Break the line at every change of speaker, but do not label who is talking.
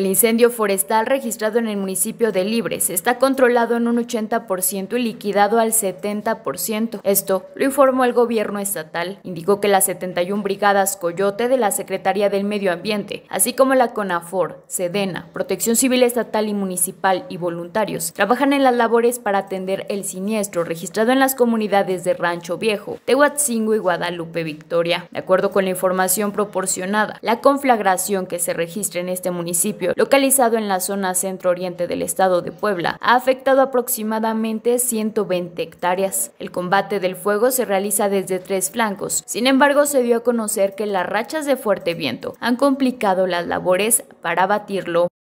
El incendio forestal registrado en el municipio de Libres está controlado en un 80% y liquidado al 70%. Esto lo informó el gobierno estatal. Indicó que las 71 brigadas Coyote de la Secretaría del Medio Ambiente, así como la CONAFOR, SEDENA, Protección Civil Estatal y Municipal y voluntarios, trabajan en las labores para atender el siniestro registrado en las comunidades de Rancho Viejo, Tehuatzingo y Guadalupe Victoria. De acuerdo con la información proporcionada, la conflagración que se registra en este municipio localizado en la zona centro-oriente del estado de Puebla, ha afectado aproximadamente 120 hectáreas. El combate del fuego se realiza desde tres flancos, sin embargo se dio a conocer que las rachas de fuerte viento han complicado las labores para
abatirlo.